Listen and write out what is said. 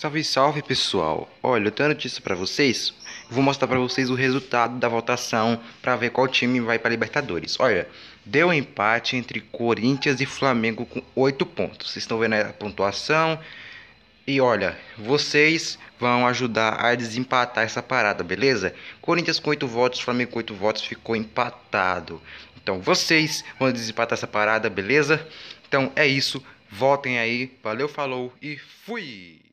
Salve, salve pessoal! Olha, eu tenho notícia para vocês. Vou mostrar para vocês o resultado da votação para ver qual time vai para Libertadores. Olha, deu um empate entre Corinthians e Flamengo com 8 pontos. Vocês estão vendo a pontuação. E olha, vocês vão ajudar a desempatar essa parada, beleza? Corinthians com 8 votos, Flamengo com 8 votos, ficou empatado. Então vocês vão desempatar essa parada, beleza? Então é isso. Votem aí. Valeu, falou e fui!